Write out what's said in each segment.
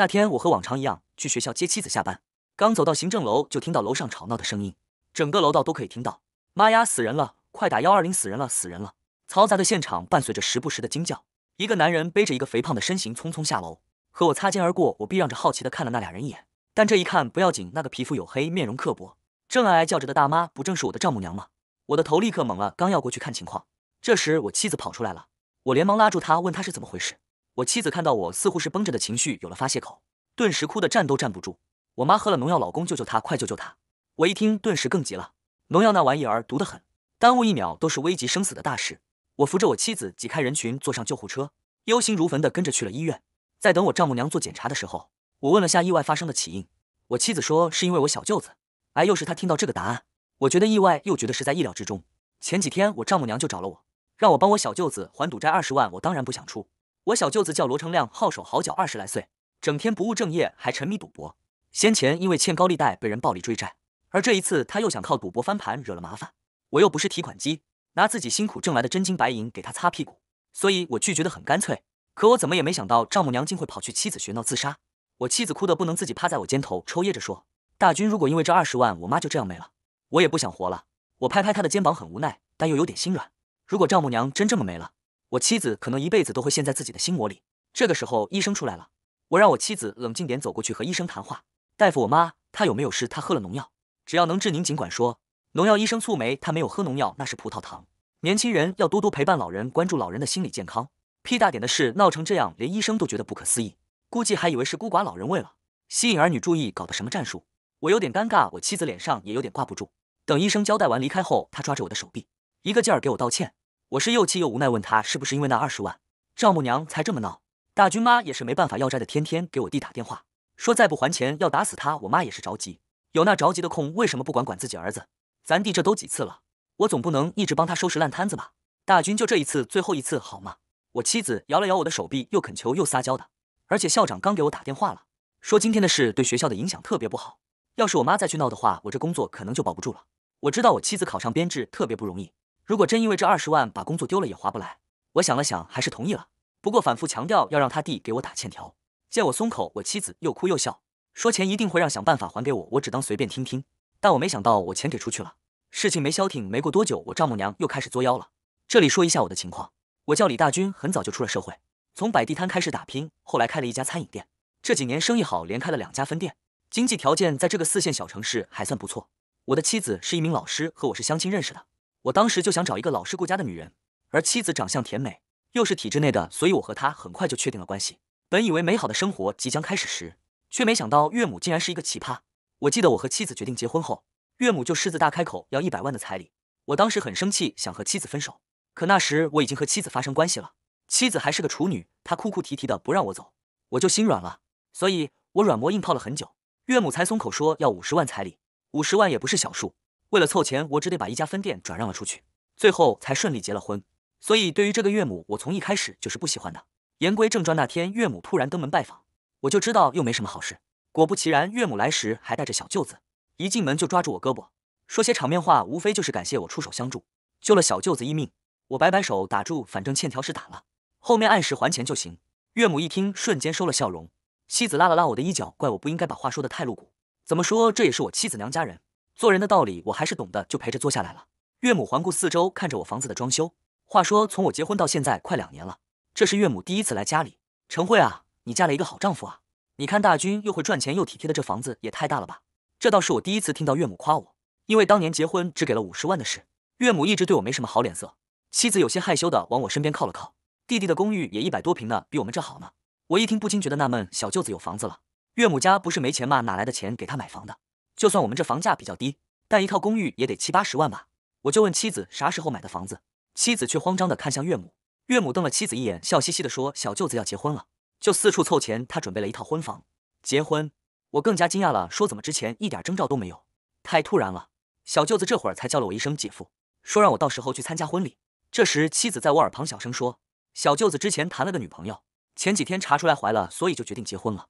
那天我和往常一样去学校接妻子下班，刚走到行政楼就听到楼上吵闹的声音，整个楼道都可以听到。妈呀，死人了！快打幺二零，死人了，死人了！嘈杂的现场伴随着时不时的惊叫，一个男人背着一个肥胖的身形匆匆下楼，和我擦肩而过。我避让着，好奇的看了那俩人一眼，但这一看不要紧，那个皮肤黝黑、面容刻薄、正哀哀叫着的大妈，不正是我的丈母娘吗？我的头立刻懵了，刚要过去看情况，这时我妻子跑出来了，我连忙拉住她，问她是怎么回事。我妻子看到我似乎是绷着的情绪有了发泄口，顿时哭得站都站不住。我妈喝了农药，老公救救她，快救救她！我一听，顿时更急了。农药那玩意儿毒得很，耽误一秒都是危及生死的大事。我扶着我妻子挤开人群，坐上救护车，忧心如焚地跟着去了医院。在等我丈母娘做检查的时候，我问了下意外发生的起因，我妻子说是因为我小舅子。哎，又是他！听到这个答案，我觉得意外又觉得是在意料之中。前几天我丈母娘就找了我，让我帮我小舅子还赌债二十万，我当然不想出。我小舅子叫罗成亮，好手好脚，二十来岁，整天不务正业，还沉迷赌博。先前因为欠高利贷，被人暴力追债，而这一次他又想靠赌博翻盘，惹了麻烦。我又不是提款机，拿自己辛苦挣来的真金白银给他擦屁股，所以我拒绝得很干脆。可我怎么也没想到，丈母娘竟会跑去妻子学闹自杀。我妻子哭得不能自己，趴在我肩头抽噎着说：“大军，如果因为这二十万，我妈就这样没了，我也不想活了。”我拍拍他的肩膀，很无奈，但又有点心软。如果丈母娘真这么没了，我妻子可能一辈子都会陷在自己的心魔里。这个时候，医生出来了。我让我妻子冷静点，走过去和医生谈话。大夫，我妈她有没有事？她喝了农药。只要能治，您尽管说。农药？医生蹙眉，她没有喝农药，那是葡萄糖。年轻人要多多陪伴老人，关注老人的心理健康。屁大点的事闹成这样，连医生都觉得不可思议，估计还以为是孤寡老人为了吸引儿女注意搞的什么战术。我有点尴尬，我妻子脸上也有点挂不住。等医生交代完离开后，她抓着我的手臂，一个劲儿给我道歉。我是又气又无奈，问他是不是因为那二十万，丈母娘才这么闹。大军妈也是没办法要债的，天天给我弟打电话，说再不还钱要打死他。我妈也是着急，有那着急的空，为什么不管管自己儿子？咱弟这都几次了，我总不能一直帮他收拾烂摊子吧？大军就这一次，最后一次好吗？我妻子摇了摇我的手臂，又恳求又撒娇的。而且校长刚给我打电话了，说今天的事对学校的影响特别不好。要是我妈再去闹的话，我这工作可能就保不住了。我知道我妻子考上编制特别不容易。如果真因为这二十万把工作丢了也划不来，我想了想还是同意了。不过反复强调要让他弟给我打欠条。见我松口，我妻子又哭又笑，说钱一定会让想办法还给我。我只当随便听听。但我没想到我钱给出去了，事情没消停。没过多久，我丈母娘又开始作妖了。这里说一下我的情况，我叫李大军，很早就出了社会，从摆地摊开始打拼，后来开了一家餐饮店。这几年生意好，连开了两家分店，经济条件在这个四线小城市还算不错。我的妻子是一名老师，和我是相亲认识的。我当时就想找一个老实顾家的女人，而妻子长相甜美，又是体制内的，所以我和她很快就确定了关系。本以为美好的生活即将开始时，却没想到岳母竟然是一个奇葩。我记得我和妻子决定结婚后，岳母就狮子大开口要一百万的彩礼。我当时很生气，想和妻子分手，可那时我已经和妻子发生关系了，妻子还是个处女，她哭哭啼啼的不让我走，我就心软了，所以我软磨硬泡了很久，岳母才松口说要五十万彩礼，五十万也不是小数。为了凑钱，我只得把一家分店转让了出去，最后才顺利结了婚。所以对于这个岳母，我从一开始就是不喜欢的。言归正传，那天岳母突然登门拜访，我就知道又没什么好事。果不其然，岳母来时还带着小舅子，一进门就抓住我胳膊，说些场面话，无非就是感谢我出手相助，救了小舅子一命。我摆摆手，打住，反正欠条是打了，后面按时还钱就行。岳母一听，瞬间收了笑容。妻子拉了拉我的衣角，怪我不应该把话说得太露骨。怎么说，这也是我妻子娘家人。做人的道理我还是懂的，就陪着坐下来了。岳母环顾四周，看着我房子的装修。话说，从我结婚到现在快两年了，这是岳母第一次来家里。陈慧啊，你嫁了一个好丈夫啊！你看大军又会赚钱又体贴的，这房子也太大了吧？这倒是我第一次听到岳母夸我，因为当年结婚只给了五十万的事，岳母一直对我没什么好脸色。妻子有些害羞的往我身边靠了靠。弟弟的公寓也一百多平呢，比我们这好呢。我一听不禁觉得纳闷，小舅子有房子了，岳母家不是没钱吗？哪来的钱给他买房的？就算我们这房价比较低，但一套公寓也得七八十万吧。我就问妻子啥时候买的房子，妻子却慌张的看向岳母，岳母瞪了妻子一眼，笑嘻嘻的说：“小舅子要结婚了，就四处凑钱，他准备了一套婚房。”结婚，我更加惊讶了，说：“怎么之前一点征兆都没有？太突然了。”小舅子这会儿才叫了我一声姐夫，说让我到时候去参加婚礼。这时妻子在我耳旁小声说：“小舅子之前谈了个女朋友，前几天查出来怀了，所以就决定结婚了。”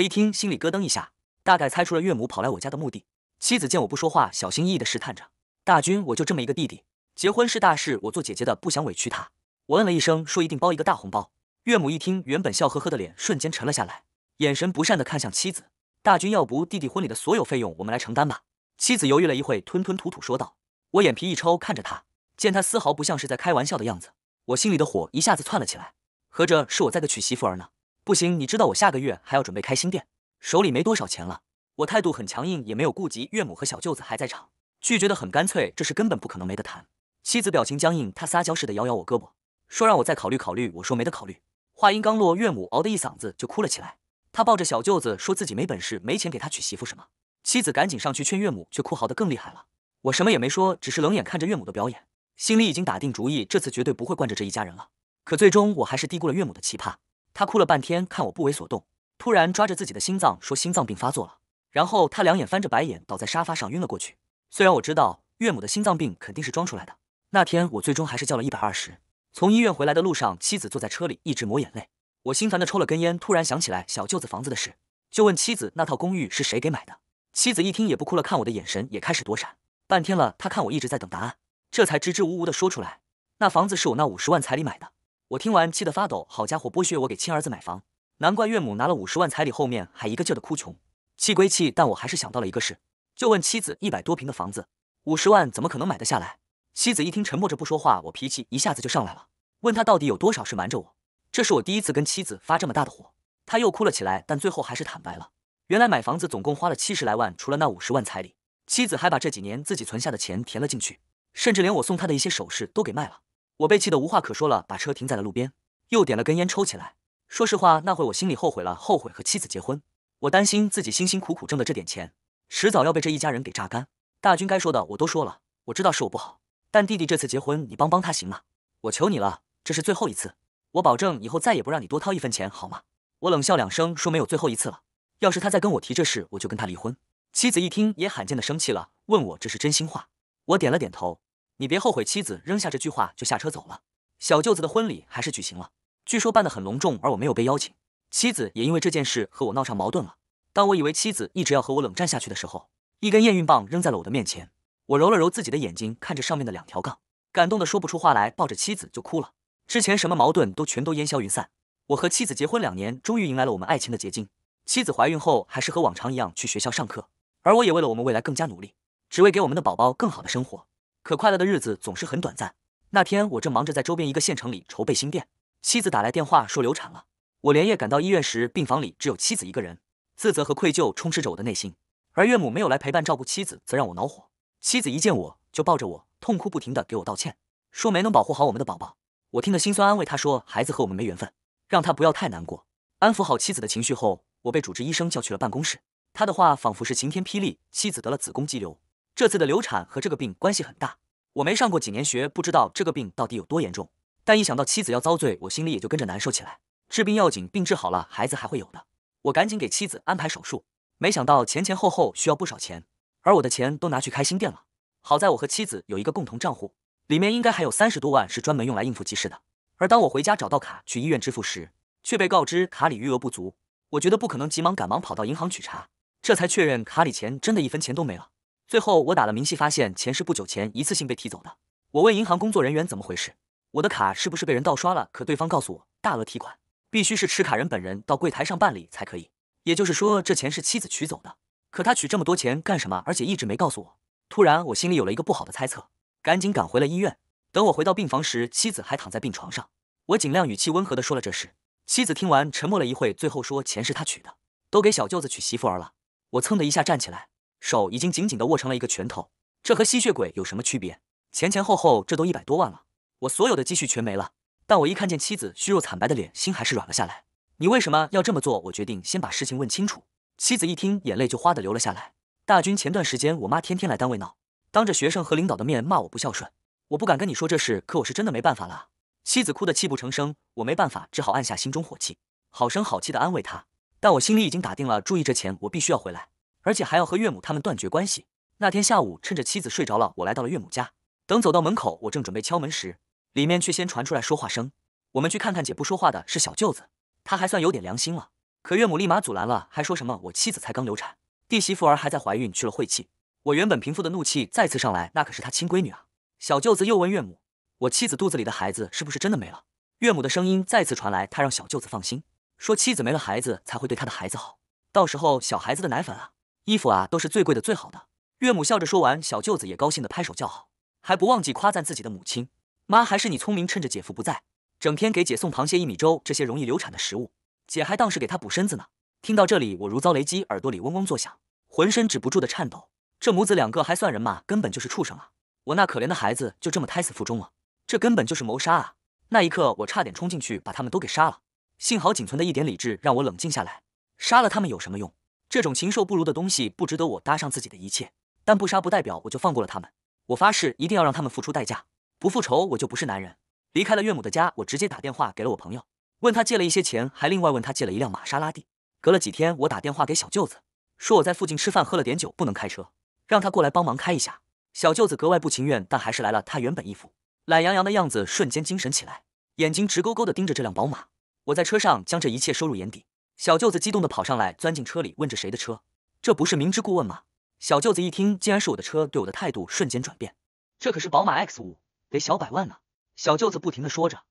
我一听，心里咯噔一下。大概猜出了岳母跑来我家的目的。妻子见我不说话，小心翼翼地试探着：“大军，我就这么一个弟弟，结婚是大事，我做姐姐的不想委屈他。”我嗯了一声，说：“一定包一个大红包。”岳母一听，原本笑呵呵的脸瞬间沉了下来，眼神不善地看向妻子。大军，要不弟弟婚礼的所有费用我们来承担吧？妻子犹豫了一会，吞吞吐吐说道。我眼皮一抽，看着他，见他丝毫不像是在开玩笑的样子，我心里的火一下子窜了起来。合着是我在给娶媳妇儿呢？不行，你知道我下个月还要准备开新店。手里没多少钱了，我态度很强硬，也没有顾及岳母和小舅子还在场，拒绝得很干脆，这事根本不可能没得谈。妻子表情僵硬，她撒娇似的摇摇我胳膊，说让我再考虑考虑。我说没得考虑。话音刚落，岳母嗷的一嗓子就哭了起来，她抱着小舅子，说自己没本事，没钱给他娶媳妇什么。妻子赶紧上去劝岳母，却哭嚎得更厉害了。我什么也没说，只是冷眼看着岳母的表演，心里已经打定主意，这次绝对不会惯着这一家人了。可最终我还是低估了岳母的奇葩，她哭了半天，看我不为所动。突然抓着自己的心脏说：“心脏病发作了。”然后他两眼翻着白眼倒在沙发上晕了过去。虽然我知道岳母的心脏病肯定是装出来的，那天我最终还是叫了一百二十。从医院回来的路上，妻子坐在车里一直抹眼泪。我心烦的抽了根烟，突然想起来小舅子房子的事，就问妻子那套公寓是谁给买的。妻子一听也不哭了，看我的眼神也开始躲闪。半天了，他看我一直在等答案，这才支支吾吾的说出来：“那房子是我那五十万彩礼买的。”我听完气得发抖，好家伙，剥削我给亲儿子买房！难怪岳母拿了五十万彩礼，后面还一个劲儿的哭穷。气归气，但我还是想到了一个事，就问妻子：一百多平的房子，五十万怎么可能买得下来？妻子一听，沉默着不说话。我脾气一下子就上来了，问他到底有多少事瞒着我。这是我第一次跟妻子发这么大的火。他又哭了起来，但最后还是坦白了：原来买房子总共花了七十来万，除了那五十万彩礼，妻子还把这几年自己存下的钱填了进去，甚至连我送她的一些首饰都给卖了。我被气得无话可说了，把车停在了路边，又点了根烟抽起来。说实话，那会我心里后悔了，后悔和妻子结婚。我担心自己辛辛苦苦挣的这点钱，迟早要被这一家人给榨干。大军该说的我都说了，我知道是我不好，但弟弟这次结婚，你帮帮他行吗？我求你了，这是最后一次，我保证以后再也不让你多掏一分钱，好吗？我冷笑两声，说没有最后一次了。要是他再跟我提这事，我就跟他离婚。妻子一听也罕见的生气了，问我这是真心话。我点了点头。你别后悔。妻子扔下这句话就下车走了。小舅子的婚礼还是举行了。据说办得很隆重，而我没有被邀请。妻子也因为这件事和我闹上矛盾了。当我以为妻子一直要和我冷战下去的时候，一根验孕棒扔在了我的面前。我揉了揉自己的眼睛，看着上面的两条杠，感动得说不出话来，抱着妻子就哭了。之前什么矛盾都全都烟消云散。我和妻子结婚两年，终于迎来了我们爱情的结晶。妻子怀孕后，还是和往常一样去学校上课，而我也为了我们未来更加努力，只为给我们的宝宝更好的生活。可快乐的日子总是很短暂。那天我正忙着在周边一个县城里筹备新店。妻子打来电话说流产了，我连夜赶到医院时，病房里只有妻子一个人，自责和愧疚充斥着我的内心。而岳母没有来陪伴照顾妻子，则让我恼火。妻子一见我就抱着我痛哭不停，地给我道歉，说没能保护好我们的宝宝。我听得心酸，安慰她说孩子和我们没缘分，让她不要太难过。安抚好妻子的情绪后，我被主治医生叫去了办公室。他的话仿佛是晴天霹雳：妻子得了子宫肌瘤，这次的流产和这个病关系很大。我没上过几年学，不知道这个病到底有多严重。但一想到妻子要遭罪，我心里也就跟着难受起来。治病要紧，病治好了，孩子还会有的。我赶紧给妻子安排手术，没想到前前后后需要不少钱，而我的钱都拿去开新店了。好在我和妻子有一个共同账户，里面应该还有三十多万，是专门用来应付急事的。而当我回家找到卡去医院支付时，却被告知卡里余额不足。我觉得不可能，急忙赶忙跑到银行取查，这才确认卡里钱真的一分钱都没了。最后我打了明细，发现钱是不久前一次性被提走的。我问银行工作人员怎么回事。我的卡是不是被人盗刷了？可对方告诉我，大额提款必须是持卡人本人到柜台上办理才可以。也就是说，这钱是妻子取走的。可他取这么多钱干什么？而且一直没告诉我。突然，我心里有了一个不好的猜测，赶紧赶回了医院。等我回到病房时，妻子还躺在病床上。我尽量语气温和的说了这事。妻子听完，沉默了一会，最后说：“钱是他取的，都给小舅子娶媳妇儿了。”我蹭的一下站起来，手已经紧紧的握成了一个拳头。这和吸血鬼有什么区别？前前后后，这都一百多万了。我所有的积蓄全没了，但我一看见妻子虚弱惨白的脸，心还是软了下来。你为什么要这么做？我决定先把事情问清楚。妻子一听，眼泪就哗的流了下来。大军前段时间，我妈天天来单位闹，当着学生和领导的面骂我不孝顺。我不敢跟你说这事，可我是真的没办法了。妻子哭得泣不成声，我没办法，只好按下心中火气，好声好气的安慰她。但我心里已经打定了注意，这钱我必须要回来，而且还要和岳母他们断绝关系。那天下午，趁着妻子睡着了，我来到了岳母家。等走到门口，我正准备敲门时，里面却先传出来说话声，我们去看看姐不说话的是小舅子，他还算有点良心了。可岳母立马阻拦了，还说什么我妻子才刚流产，弟媳妇儿还在怀孕，去了晦气。我原本平复的怒气再次上来，那可是他亲闺女啊！小舅子又问岳母，我妻子肚子里的孩子是不是真的没了？岳母的声音再次传来，她让小舅子放心，说妻子没了孩子才会对他的孩子好，到时候小孩子的奶粉啊、衣服啊都是最贵的、最好的。岳母笑着说完，小舅子也高兴地拍手叫好，还不忘记夸赞自己的母亲。妈还是你聪明，趁着姐夫不在，整天给姐送螃蟹、薏米粥这些容易流产的食物，姐还当是给她补身子呢。听到这里，我如遭雷击，耳朵里嗡嗡作响，浑身止不住的颤抖。这母子两个还算人吗？根本就是畜生啊！我那可怜的孩子就这么胎死腹中了，这根本就是谋杀啊！那一刻，我差点冲进去把他们都给杀了。幸好仅存的一点理智让我冷静下来。杀了他们有什么用？这种禽兽不如的东西不值得我搭上自己的一切。但不杀不代表我就放过了他们。我发誓一定要让他们付出代价。不复仇我就不是男人。离开了岳母的家，我直接打电话给了我朋友，问他借了一些钱，还另外问他借了一辆玛莎拉蒂。隔了几天，我打电话给小舅子，说我在附近吃饭喝了点酒，不能开车，让他过来帮忙开一下。小舅子格外不情愿，但还是来了。他原本一副懒洋洋的样子，瞬间精神起来，眼睛直勾勾的盯着这辆宝马。我在车上将这一切收入眼底。小舅子激动的跑上来，钻进车里，问着谁的车？这不是明知故问吗？小舅子一听竟然是我的车，对我的态度瞬间转变。这可是宝马 X 五。得小百万呢，小舅子不停的说着。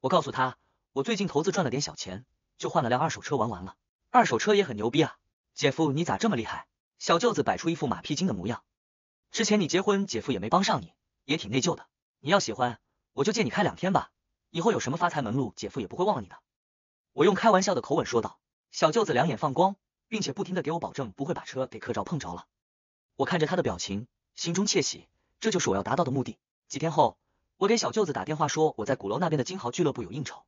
我告诉他，我最近投资赚了点小钱，就换了辆二手车玩玩了。二手车也很牛逼啊，姐夫你咋这么厉害？小舅子摆出一副马屁精的模样。之前你结婚，姐夫也没帮上你，也挺内疚的。你要喜欢，我就借你开两天吧。以后有什么发财门路，姐夫也不会忘了你的。我用开玩笑的口吻说道。小舅子两眼放光，并且不停的给我保证不会把车给磕着碰着了。我看着他的表情，心中窃喜，这就是我要达到的目的。几天后，我给小舅子打电话说我在鼓楼那边的金豪俱乐部有应酬，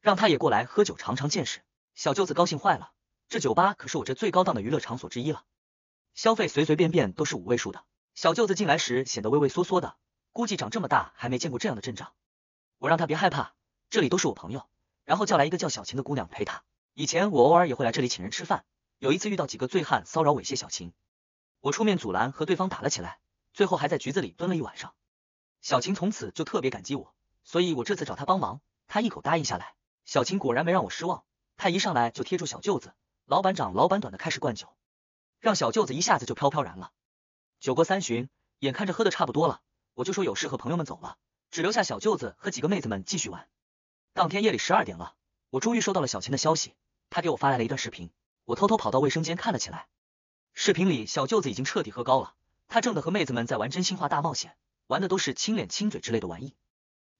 让他也过来喝酒，长长见识。小舅子高兴坏了，这酒吧可是我这最高档的娱乐场所之一了，消费随随便便都是五位数的。小舅子进来时显得畏畏缩缩的，估计长这么大还没见过这样的阵仗。我让他别害怕，这里都是我朋友，然后叫来一个叫小琴的姑娘陪他。以前我偶尔也会来这里请人吃饭，有一次遇到几个醉汉骚扰猥亵小琴，我出面阻拦，和对方打了起来，最后还在局子里蹲了一晚上。小琴从此就特别感激我，所以我这次找他帮忙，他一口答应下来。小琴果然没让我失望，他一上来就贴住小舅子，老板长老板短的开始灌酒，让小舅子一下子就飘飘然了。酒过三巡，眼看着喝的差不多了，我就说有事和朋友们走了，只留下小舅子和几个妹子们继续玩。当天夜里十二点了，我终于收到了小琴的消息，他给我发来了一段视频，我偷偷跑到卫生间看了起来。视频里小舅子已经彻底喝高了，他正的和妹子们在玩真心话大冒险。玩的都是亲脸亲嘴之类的玩意，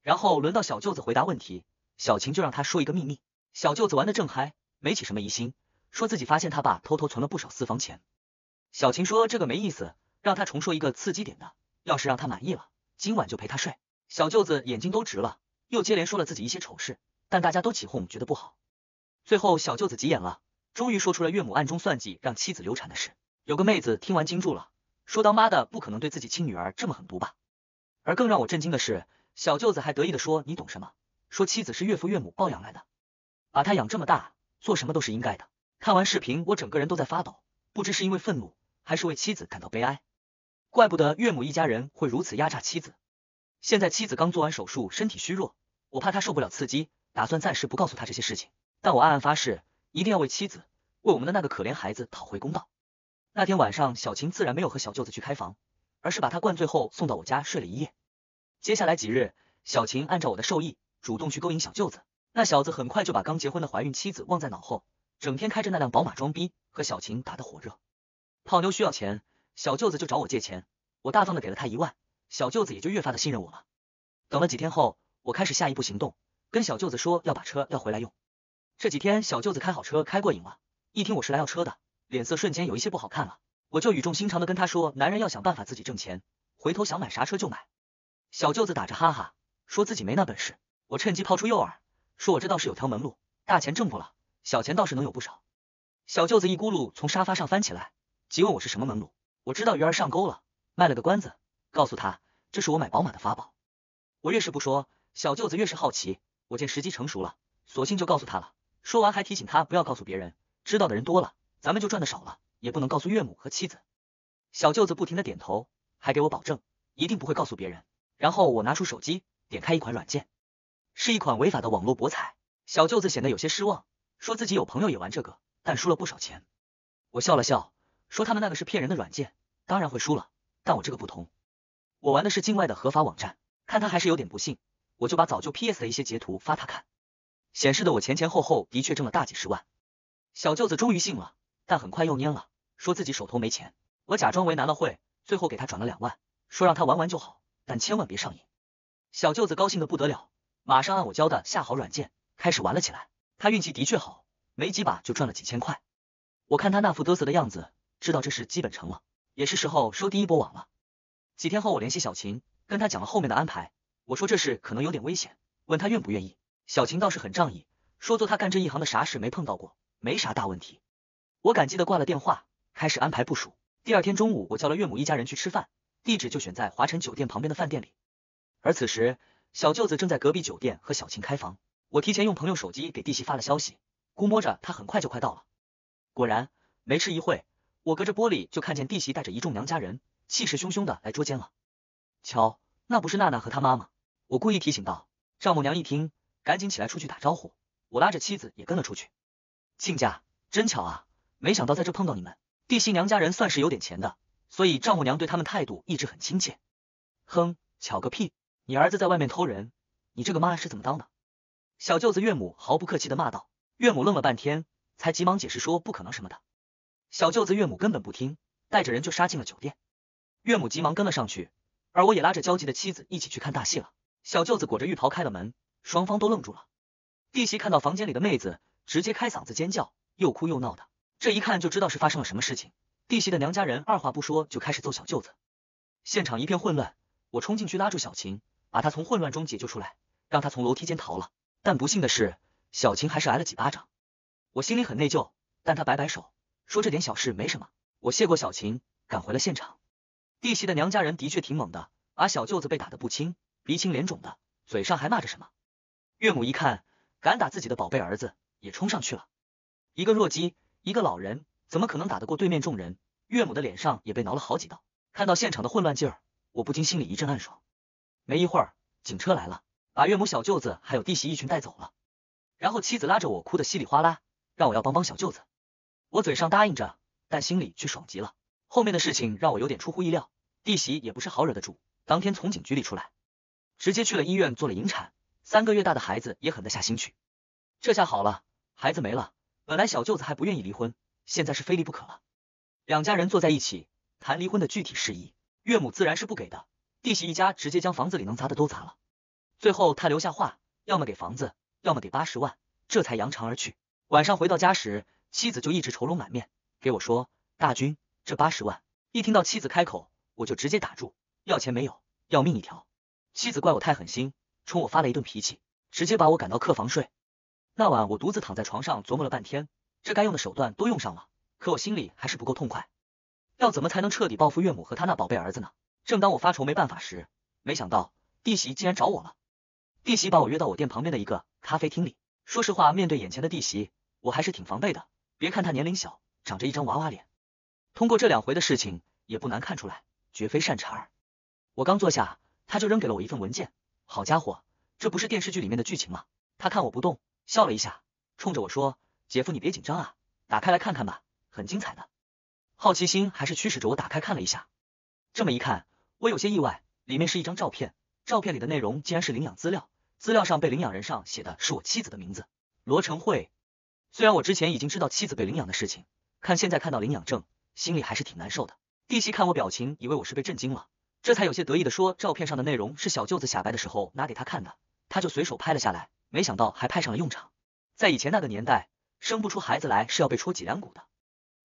然后轮到小舅子回答问题，小晴就让他说一个秘密。小舅子玩的正嗨，没起什么疑心，说自己发现他爸偷偷存了不少私房钱。小晴说这个没意思，让他重说一个刺激点的。要是让他满意了，今晚就陪他睡。小舅子眼睛都直了，又接连说了自己一些丑事，但大家都起哄，觉得不好。最后小舅子急眼了，终于说出了岳母暗中算计让妻子流产的事。有个妹子听完惊住了，说当妈的不可能对自己亲女儿这么狠毒吧？而更让我震惊的是，小舅子还得意的说：“你懂什么？说妻子是岳父岳母抱养来的，把他养这么大，做什么都是应该的。”看完视频，我整个人都在发抖，不知是因为愤怒，还是为妻子感到悲哀。怪不得岳母一家人会如此压榨妻子。现在妻子刚做完手术，身体虚弱，我怕她受不了刺激，打算暂时不告诉她这些事情。但我暗暗发誓，一定要为妻子，为我们的那个可怜孩子讨回公道。那天晚上，小琴自然没有和小舅子去开房。而是把他灌醉后送到我家睡了一夜。接下来几日，小琴按照我的授意，主动去勾引小舅子。那小子很快就把刚结婚的怀孕妻子忘在脑后，整天开着那辆宝马装逼，和小琴打得火热。泡妞需要钱，小舅子就找我借钱，我大方的给了他一万，小舅子也就越发的信任我了。等了几天后，我开始下一步行动，跟小舅子说要把车要回来用。这几天小舅子开好车开过瘾了，一听我是来要车的，脸色瞬间有一些不好看了。我就语重心长的跟他说，男人要想办法自己挣钱，回头想买啥车就买。小舅子打着哈哈，说自己没那本事。我趁机抛出诱饵，说我这倒是有条门路，大钱挣不了，小钱倒是能有不少。小舅子一咕噜从沙发上翻起来，急问我是什么门路。我知道鱼儿上钩了，卖了个关子，告诉他这是我买宝马的法宝。我越是不说，小舅子越是好奇。我见时机成熟了，索性就告诉他了。说完还提醒他不要告诉别人，知道的人多了，咱们就赚的少了。也不能告诉岳母和妻子。小舅子不停的点头，还给我保证一定不会告诉别人。然后我拿出手机，点开一款软件，是一款违法的网络博彩。小舅子显得有些失望，说自己有朋友也玩这个，但输了不少钱。我笑了笑，说他们那个是骗人的软件，当然会输了。但我这个不同，我玩的是境外的合法网站。看他还是有点不信，我就把早就 P S 的一些截图发他看，显示的我前前后后的确挣了大几十万。小舅子终于信了，但很快又蔫了。说自己手头没钱，我假装为难了会，最后给他转了两万，说让他玩玩就好，但千万别上瘾。小舅子高兴的不得了，马上按我教的下好软件开始玩了起来。他运气的确好，没几把就赚了几千块。我看他那副嘚瑟的样子，知道这事基本成了，也是时候收第一波网了。几天后，我联系小琴，跟他讲了后面的安排。我说这事可能有点危险，问他愿不愿意。小琴倒是很仗义，说做他干这一行的啥事没碰到过，没啥大问题。我感激的挂了电话。开始安排部署。第二天中午，我叫了岳母一家人去吃饭，地址就选在华晨酒店旁边的饭店里。而此时，小舅子正在隔壁酒店和小琴开房。我提前用朋友手机给弟媳发了消息，估摸着她很快就快到了。果然，没吃一会，我隔着玻璃就看见弟媳带着一众娘家人，气势汹汹的来捉奸了。瞧，那不是娜娜和她妈妈？我故意提醒道。丈母娘一听，赶紧起来出去打招呼。我拉着妻子也跟了出去。亲家，真巧啊！没想到在这碰到你们。弟媳娘家人算是有点钱的，所以丈母娘对他们态度一直很亲切。哼，巧个屁！你儿子在外面偷人，你这个妈是怎么当的？小舅子岳母毫不客气的骂道。岳母愣了半天，才急忙解释说不可能什么的。小舅子岳母根本不听，带着人就杀进了酒店。岳母急忙跟了上去，而我也拉着焦急的妻子一起去看大戏了。小舅子裹着浴袍开了门，双方都愣住了。弟媳看到房间里的妹子，直接开嗓子尖叫，又哭又闹的。这一看就知道是发生了什么事情，弟媳的娘家人二话不说就开始揍小舅子，现场一片混乱。我冲进去拉住小琴，把她从混乱中解救出来，让她从楼梯间逃了。但不幸的是，小琴还是挨了几巴掌，我心里很内疚。但她摆摆手说这点小事没什么。我谢过小琴，赶回了现场。弟媳的娘家人的确挺猛的，把小舅子被打得不轻，鼻青脸肿的，嘴上还骂着什么。岳母一看敢打自己的宝贝儿子，也冲上去了，一个弱鸡。一个老人怎么可能打得过对面众人？岳母的脸上也被挠了好几道。看到现场的混乱劲儿，我不禁心里一阵暗爽。没一会儿，警车来了，把岳母、小舅子还有弟媳一群带走了。然后妻子拉着我哭得稀里哗啦，让我要帮帮小舅子。我嘴上答应着，但心里却爽极了。后面的事情让我有点出乎意料，弟媳也不是好惹的主。当天从警局里出来，直接去了医院做了引产，三个月大的孩子也狠得下心去。这下好了，孩子没了。本来小舅子还不愿意离婚，现在是非离不可了。两家人坐在一起谈离婚的具体事宜，岳母自然是不给的，弟媳一家直接将房子里能砸的都砸了。最后他留下话，要么给房子，要么给八十万，这才扬长而去。晚上回到家时，妻子就一直愁容满面，给我说：“大军，这八十万。”一听到妻子开口，我就直接打住，要钱没有，要命一条。妻子怪我太狠心，冲我发了一顿脾气，直接把我赶到客房睡。那晚我独自躺在床上琢磨了半天，这该用的手段都用上了，可我心里还是不够痛快。要怎么才能彻底报复岳母和他那宝贝儿子呢？正当我发愁没办法时，没想到弟媳竟然找我了。弟媳把我约到我店旁边的一个咖啡厅里。说实话，面对眼前的弟媳，我还是挺防备的。别看她年龄小，长着一张娃娃脸，通过这两回的事情也不难看出来，绝非善茬。我刚坐下，他就扔给了我一份文件。好家伙，这不是电视剧里面的剧情吗？他看我不动。笑了一下，冲着我说：“姐夫，你别紧张啊，打开来看看吧，很精彩的。”好奇心还是驱使着我打开看了一下。这么一看，我有些意外，里面是一张照片，照片里的内容竟然是领养资料，资料上被领养人上写的是我妻子的名字罗成慧。虽然我之前已经知道妻子被领养的事情，看现在看到领养证，心里还是挺难受的。弟媳看我表情，以为我是被震惊了，这才有些得意的说：“照片上的内容是小舅子傻白的时候拿给他看的，他就随手拍了下来。”没想到还派上了用场。在以前那个年代，生不出孩子来是要被戳脊梁骨的。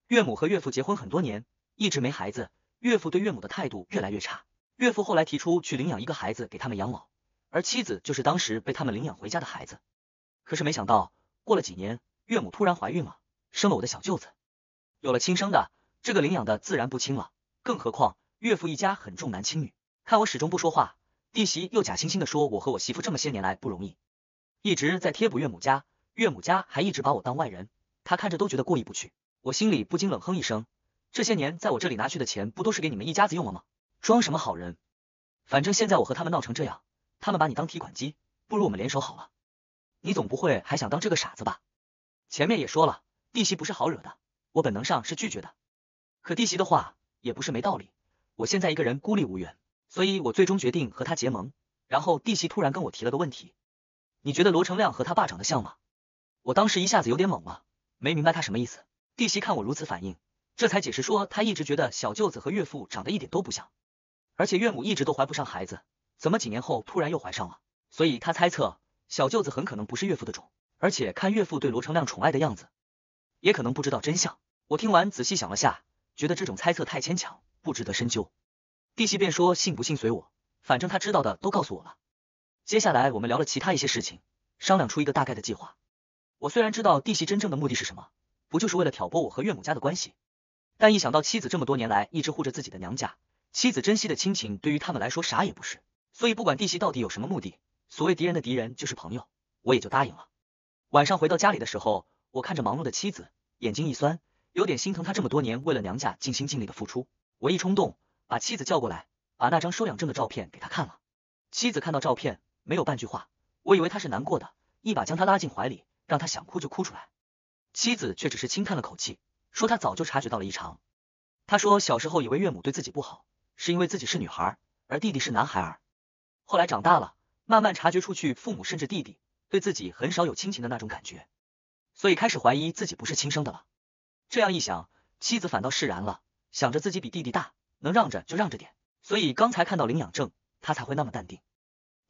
岳母和岳父结婚很多年，一直没孩子，岳父对岳母的态度越来越差。岳父后来提出去领养一个孩子给他们养老，而妻子就是当时被他们领养回家的孩子。可是没想到，过了几年，岳母突然怀孕了，生了我的小舅子。有了亲生的，这个领养的自然不亲了。更何况岳父一家很重男轻女，看我始终不说话，弟媳又假惺惺的说我和我媳妇这么些年来不容易。一直在贴补岳母家，岳母家还一直把我当外人，他看着都觉得过意不去。我心里不禁冷哼一声，这些年在我这里拿去的钱，不都是给你们一家子用了吗？装什么好人？反正现在我和他们闹成这样，他们把你当提款机，不如我们联手好了。你总不会还想当这个傻子吧？前面也说了，弟媳不是好惹的，我本能上是拒绝的。可弟媳的话也不是没道理，我现在一个人孤立无援，所以我最终决定和他结盟。然后弟媳突然跟我提了个问题。你觉得罗成亮和他爸长得像吗？我当时一下子有点懵了，没明白他什么意思。弟媳看我如此反应，这才解释说，他一直觉得小舅子和岳父长得一点都不像，而且岳母一直都怀不上孩子，怎么几年后突然又怀上了？所以她猜测小舅子很可能不是岳父的种，而且看岳父对罗成亮宠爱的样子，也可能不知道真相。我听完仔细想了下，觉得这种猜测太牵强，不值得深究。弟媳便说，信不信随我，反正他知道的都告诉我了。接下来我们聊了其他一些事情，商量出一个大概的计划。我虽然知道弟媳真正的目的是什么，不就是为了挑拨我和岳母家的关系？但一想到妻子这么多年来一直护着自己的娘家，妻子珍惜的亲情对于他们来说啥也不是。所以不管弟媳到底有什么目的，所谓敌人的敌人就是朋友，我也就答应了。晚上回到家里的时候，我看着忙碌的妻子，眼睛一酸，有点心疼她这么多年为了娘家尽心尽力的付出。我一冲动，把妻子叫过来，把那张收养证的照片给她看了。妻子看到照片。没有半句话，我以为他是难过的，一把将他拉进怀里，让他想哭就哭出来。妻子却只是轻叹了口气，说他早就察觉到了异常。他说小时候以为岳母对自己不好，是因为自己是女孩，而弟弟是男孩儿。后来长大了，慢慢察觉出去父母甚至弟弟对自己很少有亲情的那种感觉，所以开始怀疑自己不是亲生的了。这样一想，妻子反倒释然了，想着自己比弟弟大，能让着就让着点，所以刚才看到领养证，他才会那么淡定。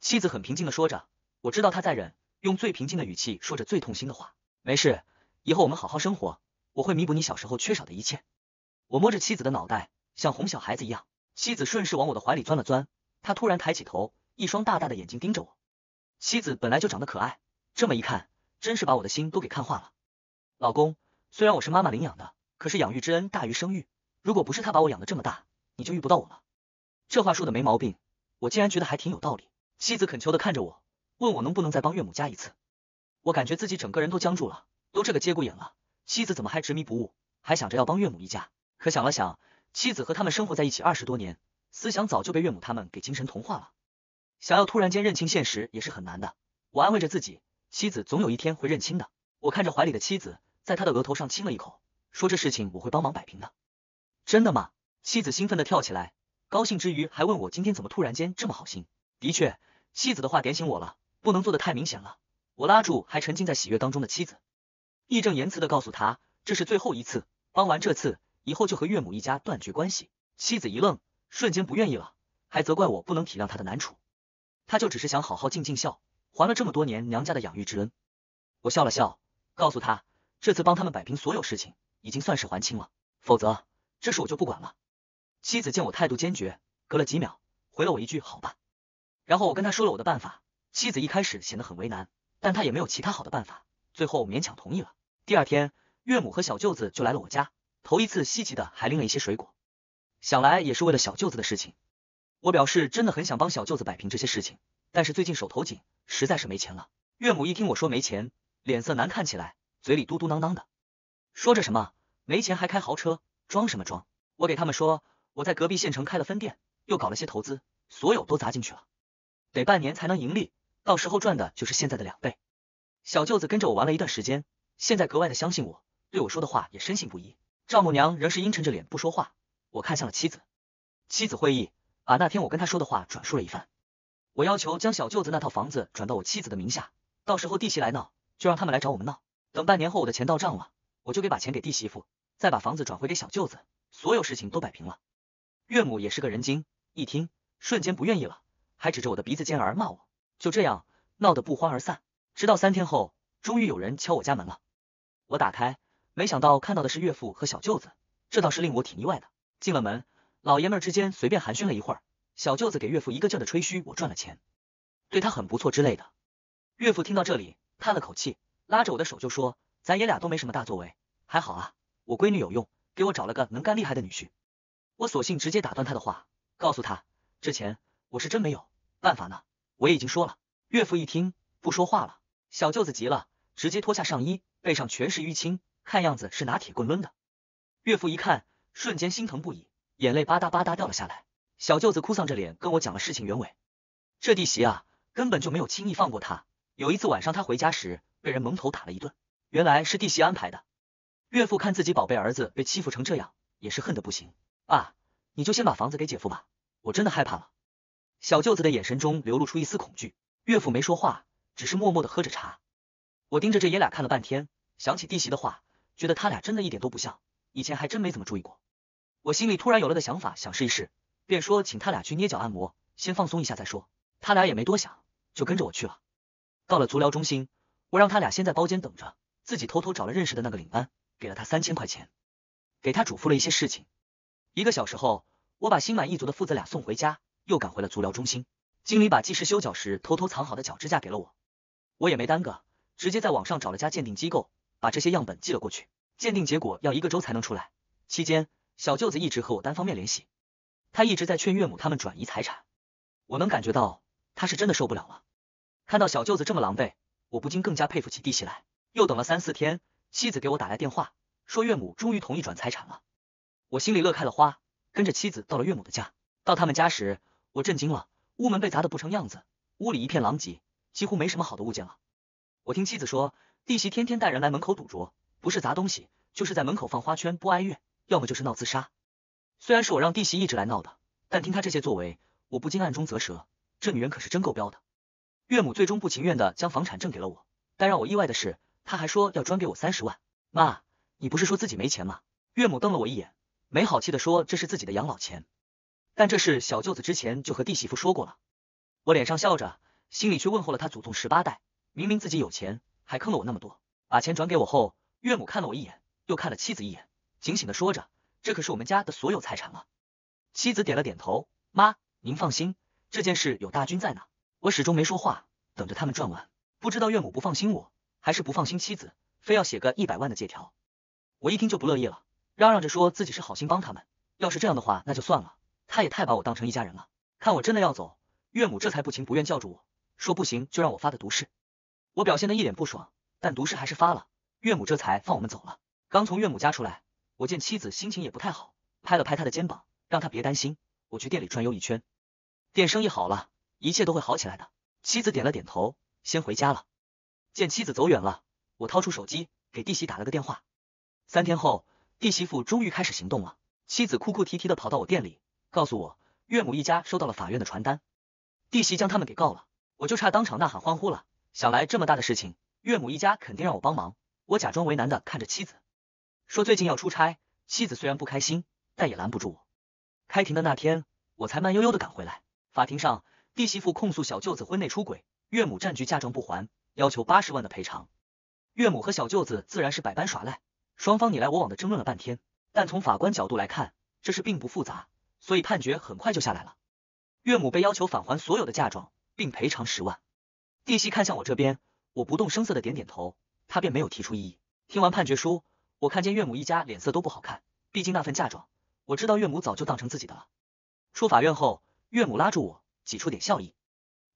妻子很平静的说着，我知道他在忍，用最平静的语气说着最痛心的话。没事，以后我们好好生活，我会弥补你小时候缺少的一切。我摸着妻子的脑袋，像哄小孩子一样。妻子顺势往我的怀里钻了钻，她突然抬起头，一双大大的眼睛盯着我。妻子本来就长得可爱，这么一看，真是把我的心都给看化了。老公，虽然我是妈妈领养的，可是养育之恩大于生育，如果不是她把我养的这么大，你就遇不到我了。这话说的没毛病，我竟然觉得还挺有道理。妻子恳求的看着我，问我能不能再帮岳母家一次。我感觉自己整个人都僵住了。都这个节骨眼了，妻子怎么还执迷不悟，还想着要帮岳母一家？可想了想，妻子和他们生活在一起二十多年，思想早就被岳母他们给精神同化了。想要突然间认清现实也是很难的。我安慰着自己，妻子总有一天会认清的。我看着怀里的妻子，在他的额头上亲了一口，说这事情我会帮忙摆平的。真的吗？妻子兴奋的跳起来，高兴之余还问我今天怎么突然间这么好心。的确。妻子的话点醒我了，不能做的太明显了。我拉住还沉浸在喜悦当中的妻子，义正言辞的告诉他，这是最后一次，帮完这次以后就和岳母一家断绝关系。妻子一愣，瞬间不愿意了，还责怪我不能体谅她的难处。她就只是想好好尽尽孝，还了这么多年娘家的养育之恩。我笑了笑，告诉他，这次帮他们摆平所有事情，已经算是还清了，否则这事我就不管了。妻子见我态度坚决，隔了几秒，回了我一句好吧。然后我跟他说了我的办法，妻子一开始显得很为难，但他也没有其他好的办法，最后勉强同意了。第二天，岳母和小舅子就来了我家，头一次稀奇的还拎了一些水果，想来也是为了小舅子的事情。我表示真的很想帮小舅子摆平这些事情，但是最近手头紧，实在是没钱了。岳母一听我说没钱，脸色难看起来，嘴里嘟嘟囔囔的说着什么，没钱还开豪车，装什么装？我给他们说我在隔壁县城开了分店，又搞了些投资，所有都砸进去了。得半年才能盈利，到时候赚的就是现在的两倍。小舅子跟着我玩了一段时间，现在格外的相信我，对我说的话也深信不疑。丈母娘仍是阴沉着脸不说话，我看向了妻子，妻子会意，把那天我跟她说的话转述了一番。我要求将小舅子那套房子转到我妻子的名下，到时候弟媳来闹，就让他们来找我们闹。等半年后我的钱到账了，我就给把钱给弟媳妇，再把房子转回给小舅子，所有事情都摆平了。岳母也是个人精，一听瞬间不愿意了。还指着我的鼻子尖儿骂我，就这样闹得不欢而散。直到三天后，终于有人敲我家门了。我打开，没想到看到的是岳父和小舅子，这倒是令我挺意外的。进了门，老爷们儿之间随便寒暄了一会儿，小舅子给岳父一个劲儿的吹嘘我赚了钱，对他很不错之类的。岳父听到这里，叹了口气，拉着我的手就说：“咱爷俩都没什么大作为，还好啊，我闺女有用，给我找了个能干厉害的女婿。”我索性直接打断他的话，告诉他：“这钱我是真没有。”办法呢？我已经说了。岳父一听，不说话了。小舅子急了，直接脱下上衣，背上全是淤青，看样子是拿铁棍抡的。岳父一看，瞬间心疼不已，眼泪吧嗒吧嗒掉了下来。小舅子哭丧着脸跟我讲了事情原委。这弟媳啊，根本就没有轻易放过他。有一次晚上他回家时，被人蒙头打了一顿，原来是弟媳安排的。岳父看自己宝贝儿子被欺负成这样，也是恨得不行。爸，你就先把房子给姐夫吧，我真的害怕了。小舅子的眼神中流露出一丝恐惧，岳父没说话，只是默默的喝着茶。我盯着这爷俩看了半天，想起弟媳的话，觉得他俩真的一点都不像，以前还真没怎么注意过。我心里突然有了个想法，想试一试，便说请他俩去捏脚按摩，先放松一下再说。他俩也没多想，就跟着我去了。到了足疗中心，我让他俩先在包间等着，自己偷偷找了认识的那个领班，给了他三千块钱，给他嘱咐了一些事情。一个小时后，我把心满意足的父子俩送回家。又赶回了足疗中心，经理把技师修脚时偷偷藏好的脚支架给了我，我也没耽搁，直接在网上找了家鉴定机构，把这些样本寄了过去。鉴定结果要一个周才能出来，期间小舅子一直和我单方面联系，他一直在劝岳母他们转移财产，我能感觉到他是真的受不了了。看到小舅子这么狼狈，我不禁更加佩服起弟媳来。又等了三四天，妻子给我打来电话，说岳母终于同意转财产了，我心里乐开了花，跟着妻子到了岳母的家。到他们家时，我震惊了，屋门被砸得不成样子，屋里一片狼藉，几乎没什么好的物件了。我听妻子说，弟媳天天带人来门口堵着，不是砸东西，就是在门口放花圈、播哀乐，要么就是闹自杀。虽然是我让弟媳一直来闹的，但听她这些作为，我不禁暗中啧舌，这女人可是真够彪的。岳母最终不情愿的将房产证给了我，但让我意外的是，她还说要转给我三十万。妈，你不是说自己没钱吗？岳母瞪了我一眼，没好气的说这是自己的养老钱。但这事小舅子之前就和弟媳妇说过了，我脸上笑着，心里却问候了他祖宗十八代。明明自己有钱，还坑了我那么多，把钱转给我后，岳母看了我一眼，又看了妻子一眼，警醒的说着：“这可是我们家的所有财产了。”妻子点了点头：“妈，您放心，这件事有大军在呢。”我始终没说话，等着他们转完。不知道岳母不放心我，还是不放心妻子，非要写个一百万的借条。我一听就不乐意了，嚷嚷着说自己是好心帮他们。要是这样的话，那就算了。他也太把我当成一家人了，看我真的要走，岳母这才不情不愿叫住我，说不行就让我发的毒誓。我表现的一脸不爽，但毒誓还是发了，岳母这才放我们走了。刚从岳母家出来，我见妻子心情也不太好，拍了拍她的肩膀，让她别担心。我去店里转悠一圈，店生意好了，一切都会好起来的。妻子点了点头，先回家了。见妻子走远了，我掏出手机给弟媳打了个电话。三天后，弟媳妇终于开始行动了。妻子哭哭啼啼的跑到我店里。告诉我，岳母一家收到了法院的传单，弟媳将他们给告了，我就差当场呐喊欢呼了。想来这么大的事情，岳母一家肯定让我帮忙。我假装为难的看着妻子，说最近要出差。妻子虽然不开心，但也拦不住我。开庭的那天，我才慢悠悠的赶回来。法庭上，弟媳妇控诉小舅子婚内出轨，岳母占据嫁妆不还，要求八十万的赔偿。岳母和小舅子自然是百般耍赖，双方你来我往的争论了半天。但从法官角度来看，这事并不复杂。所以判决很快就下来了，岳母被要求返还所有的嫁妆，并赔偿十万。弟媳看向我这边，我不动声色的点点头，他便没有提出异议。听完判决书，我看见岳母一家脸色都不好看，毕竟那份嫁妆，我知道岳母早就当成自己的了。出法院后，岳母拉住我，挤出点笑意：“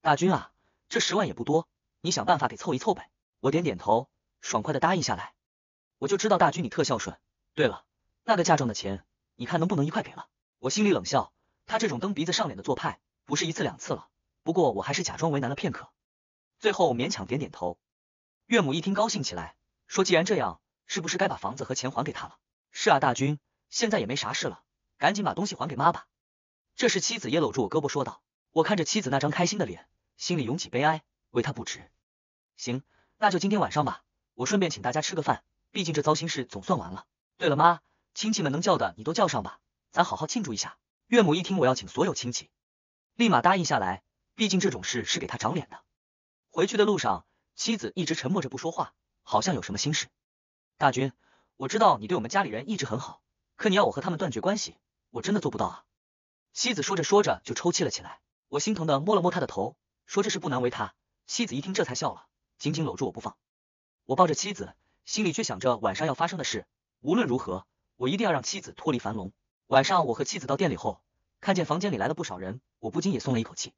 大军啊，这十万也不多，你想办法给凑一凑呗。”我点点头，爽快的答应下来。我就知道大军你特孝顺。对了，那个嫁妆的钱，你看能不能一块给了？我心里冷笑，他这种蹬鼻子上脸的做派不是一次两次了。不过我还是假装为难了片刻，最后勉强点点头。岳母一听高兴起来，说：“既然这样，是不是该把房子和钱还给他了？”“是啊，大军，现在也没啥事了，赶紧把东西还给妈吧。”这时妻子也搂住我胳膊说道。我看着妻子那张开心的脸，心里涌起悲哀，为他不值。行，那就今天晚上吧，我顺便请大家吃个饭，毕竟这糟心事总算完了。对了，妈，亲戚们能叫的你都叫上吧。咱好好庆祝一下。岳母一听我要请所有亲戚，立马答应下来。毕竟这种事是给他长脸的。回去的路上，妻子一直沉默着不说话，好像有什么心事。大军，我知道你对我们家里人一直很好，可你要我和他们断绝关系，我真的做不到啊。妻子说着说着就抽泣了起来。我心疼的摸了摸她的头，说这事不难为他。妻子一听这才笑了，紧紧搂住我不放。我抱着妻子，心里却想着晚上要发生的事。无论如何，我一定要让妻子脱离樊笼。晚上我和妻子到店里后，看见房间里来了不少人，我不禁也松了一口气，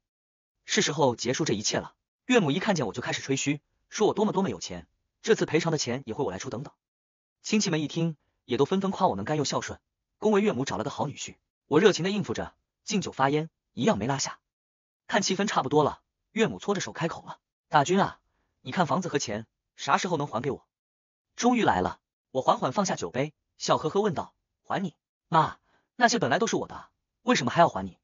是时候结束这一切了。岳母一看见我就开始吹嘘，说我多么多么有钱，这次赔偿的钱也会我来出等等。亲戚们一听，也都纷纷夸我能干又孝顺，恭维岳母找了个好女婿。我热情的应付着，敬酒发烟，一样没落下。看气氛差不多了，岳母搓着手开口了：“大军啊，你看房子和钱啥时候能还给我？”终于来了，我缓缓放下酒杯，笑呵呵问道：“还你妈？”那些本来都是我的，为什么还要还你？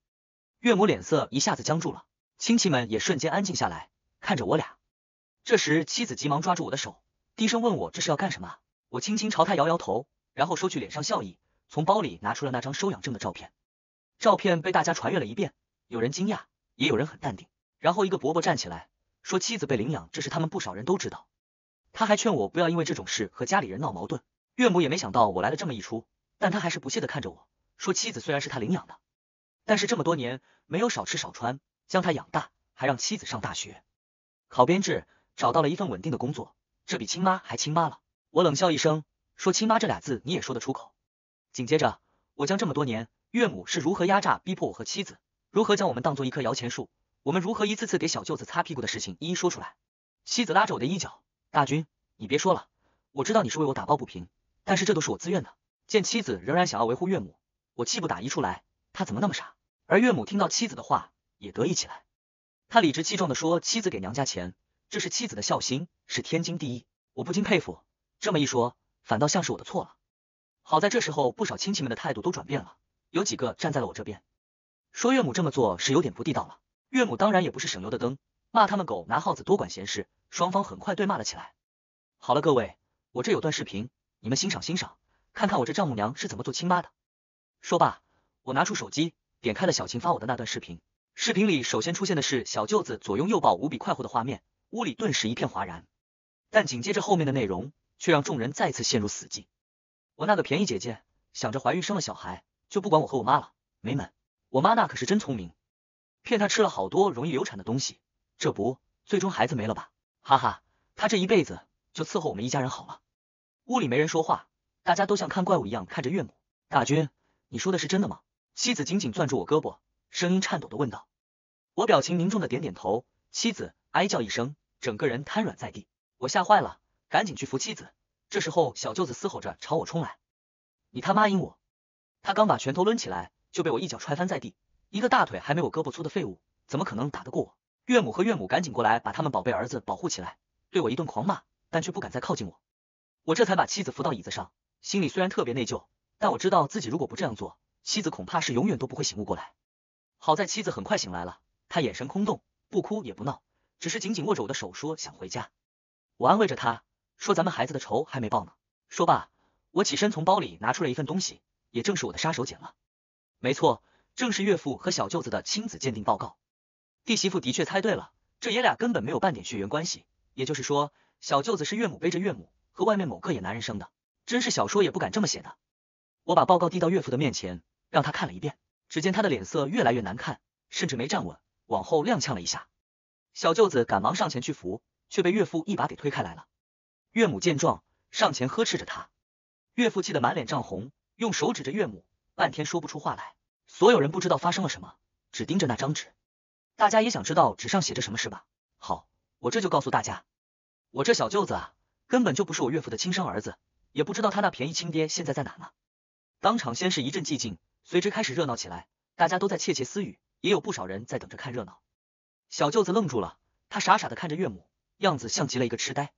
岳母脸色一下子僵住了，亲戚们也瞬间安静下来，看着我俩。这时，妻子急忙抓住我的手，低声问我这是要干什么。我轻轻朝他摇摇头，然后收去脸上笑意，从包里拿出了那张收养证的照片。照片被大家传阅了一遍，有人惊讶，也有人很淡定。然后一个伯伯站起来说：“妻子被领养，这是他们不少人都知道。”他还劝我不要因为这种事和家里人闹矛盾。岳母也没想到我来了这么一出，但他还是不屑的看着我。说妻子虽然是他领养的，但是这么多年没有少吃少穿将他养大，还让妻子上大学考编制，找到了一份稳定的工作，这比亲妈还亲妈了。我冷笑一声说亲妈这俩字你也说得出口。紧接着我将这么多年岳母是如何压榨、逼迫我和妻子，如何将我们当做一棵摇钱树，我们如何一次次给小舅子擦屁股的事情一一说出来。妻子拉着我的衣角，大军你别说了，我知道你是为我打抱不平，但是这都是我自愿的。见妻子仍然想要维护岳母。我气不打一处来，他怎么那么傻？而岳母听到妻子的话，也得意起来。他理直气壮的说：“妻子给娘家钱，这是妻子的孝心，是天经地义。”我不禁佩服，这么一说，反倒像是我的错了。好在这时候，不少亲戚们的态度都转变了，有几个站在了我这边，说岳母这么做是有点不地道了。岳母当然也不是省油的灯，骂他们狗拿耗子多管闲事。双方很快对骂了起来。好了，各位，我这有段视频，你们欣赏欣赏，看看我这丈母娘是怎么做亲妈的。说罢，我拿出手机，点开了小琴发我的那段视频。视频里首先出现的是小舅子左拥右抱、无比快活的画面，屋里顿时一片哗然。但紧接着后面的内容却让众人再次陷入死寂。我那个便宜姐姐想着怀孕生了小孩就不管我和我妈了，没门！我妈那可是真聪明，骗她吃了好多容易流产的东西，这不，最终孩子没了吧？哈哈，她这一辈子就伺候我们一家人好了。屋里没人说话，大家都像看怪物一样看着岳母大军。你说的是真的吗？妻子紧紧攥住我胳膊，声音颤抖的问道。我表情凝重的点点头。妻子哀叫一声，整个人瘫软在地。我吓坏了，赶紧去扶妻子。这时候，小舅子嘶吼着朝我冲来，你他妈阴我！他刚把拳头抡起来，就被我一脚踹翻在地。一个大腿还没我胳膊粗的废物，怎么可能打得过我？岳母和岳母赶紧过来把他们宝贝儿子保护起来，对我一顿狂骂，但却不敢再靠近我。我这才把妻子扶到椅子上，心里虽然特别内疚。但我知道自己如果不这样做，妻子恐怕是永远都不会醒悟过来。好在妻子很快醒来了，她眼神空洞，不哭也不闹，只是紧紧握着我的手，说想回家。我安慰着她说：“咱们孩子的仇还没报呢。”说罢，我起身从包里拿出了一份东西，也正是我的杀手锏了。没错，正是岳父和小舅子的亲子鉴定报告。弟媳妇的确猜对了，这爷俩根本没有半点血缘关系，也就是说，小舅子是岳母背着岳母和外面某个野男人生的，真是小说也不敢这么写的。我把报告递到岳父的面前，让他看了一遍。只见他的脸色越来越难看，甚至没站稳，往后踉跄了一下。小舅子赶忙上前去扶，却被岳父一把给推开来了。岳母见状，上前呵斥着他。岳父气得满脸涨红，用手指着岳母，半天说不出话来。所有人不知道发生了什么，只盯着那张纸。大家也想知道纸上写着什么，是吧？好，我这就告诉大家，我这小舅子啊，根本就不是我岳父的亲生儿子，也不知道他那便宜亲爹现在在哪呢。当场先是一阵寂静，随之开始热闹起来，大家都在窃窃私语，也有不少人在等着看热闹。小舅子愣住了，他傻傻的看着岳母，样子像极了一个痴呆。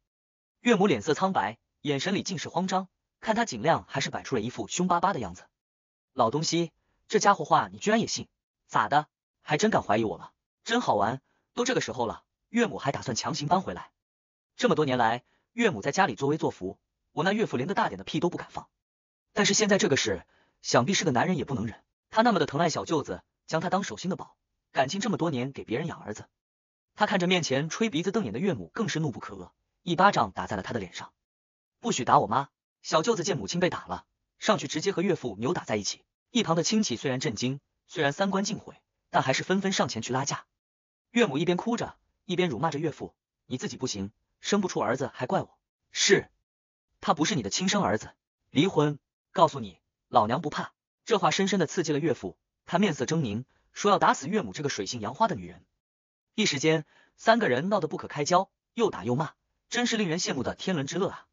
岳母脸色苍白，眼神里尽是慌张，看他尽量还是摆出了一副凶巴巴的样子。老东西，这家伙话你居然也信？咋的？还真敢怀疑我了？真好玩，都这个时候了，岳母还打算强行搬回来？这么多年来，岳母在家里作威作福，我那岳父连个大点的屁都不敢放。但是现在这个事，想必是个男人也不能忍。他那么的疼爱小舅子，将他当手心的宝，感情这么多年给别人养儿子。他看着面前吹鼻子瞪眼的岳母，更是怒不可遏，一巴掌打在了他的脸上。不许打我妈！小舅子见母亲被打了，上去直接和岳父扭打在一起。一旁的亲戚虽然震惊，虽然三观尽毁，但还是纷纷上前去拉架。岳母一边哭着，一边辱骂着岳父：“你自己不行，生不出儿子还怪我？是，他不是你的亲生儿子，离婚。”告诉你，老娘不怕！这话深深的刺激了岳父，他面色狰狞，说要打死岳母这个水性杨花的女人。一时间，三个人闹得不可开交，又打又骂，真是令人羡慕的天伦之乐啊！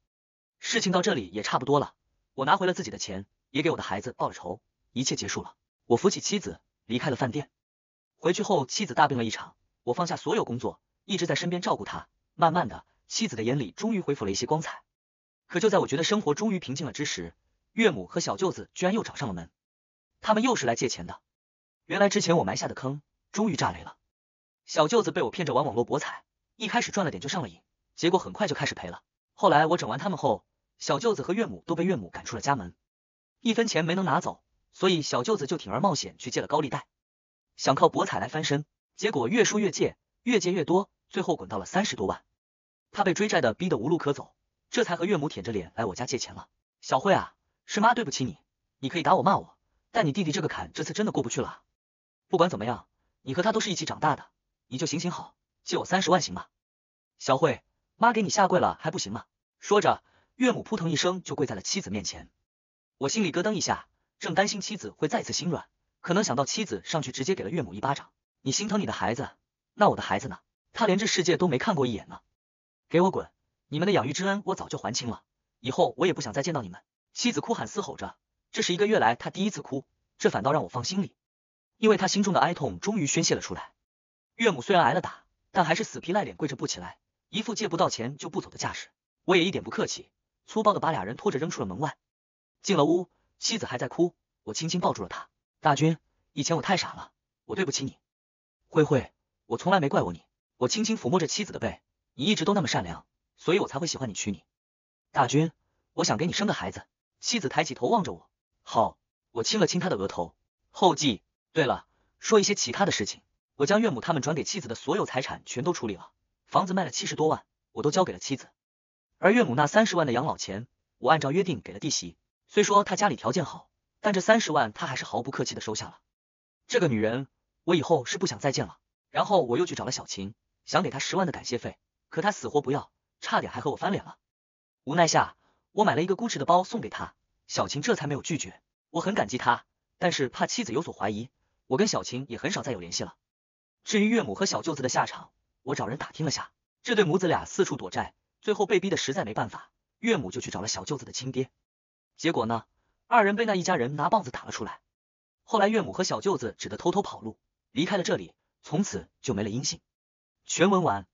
事情到这里也差不多了，我拿回了自己的钱，也给我的孩子报了仇，一切结束了。我扶起妻子，离开了饭店。回去后，妻子大病了一场，我放下所有工作，一直在身边照顾她。慢慢的，妻子的眼里终于恢复了一些光彩。可就在我觉得生活终于平静了之时，岳母和小舅子居然又找上了门，他们又是来借钱的。原来之前我埋下的坑终于炸雷了。小舅子被我骗着玩网络博彩，一开始赚了点就上了瘾，结果很快就开始赔了。后来我整完他们后，小舅子和岳母都被岳母赶出了家门，一分钱没能拿走，所以小舅子就铤而冒险去借了高利贷，想靠博彩来翻身。结果越输越借，越借越多，最后滚到了三十多万。他被追债的逼得无路可走，这才和岳母舔着脸来我家借钱了。小慧啊。是妈对不起你，你可以打我骂我，但你弟弟这个坎这次真的过不去了。不管怎么样，你和他都是一起长大的，你就行行好，借我三十万行吗？小慧，妈给你下跪了还不行吗？说着，岳母扑腾一声就跪在了妻子面前。我心里咯噔一下，正担心妻子会再次心软，可能想到妻子上去直接给了岳母一巴掌。你心疼你的孩子，那我的孩子呢？他连这世界都没看过一眼呢。给我滚！你们的养育之恩我早就还清了，以后我也不想再见到你们。妻子哭喊嘶吼着，这是一个月来他第一次哭，这反倒让我放心里，因为他心中的哀痛终于宣泄了出来。岳母虽然挨了打，但还是死皮赖脸跪着不起来，一副借不到钱就不走的架势。我也一点不客气，粗暴的把俩人拖着扔出了门外。进了屋，妻子还在哭，我轻轻抱住了她。大军，以前我太傻了，我对不起你。慧慧，我从来没怪过你。我轻轻抚摸着妻子的背，你一直都那么善良，所以我才会喜欢你，娶你。大军，我想给你生个孩子。妻子抬起头望着我，好，我亲了亲她的额头。后继，对了，说一些其他的事情。我将岳母他们转给妻子的所有财产全都处理了，房子卖了七十多万，我都交给了妻子。而岳母那三十万的养老钱，我按照约定给了弟媳。虽说她家里条件好，但这三十万她还是毫不客气的收下了。这个女人，我以后是不想再见了。然后我又去找了小琴，想给她十万的感谢费，可她死活不要，差点还和我翻脸了。无奈下。我买了一个 GUCCI 的包送给他，小琴这才没有拒绝。我很感激他，但是怕妻子有所怀疑，我跟小琴也很少再有联系了。至于岳母和小舅子的下场，我找人打听了下，这对母子俩四处躲债，最后被逼的实在没办法，岳母就去找了小舅子的亲爹，结果呢，二人被那一家人拿棒子打了出来。后来岳母和小舅子只得偷偷跑路，离开了这里，从此就没了音信。全文完。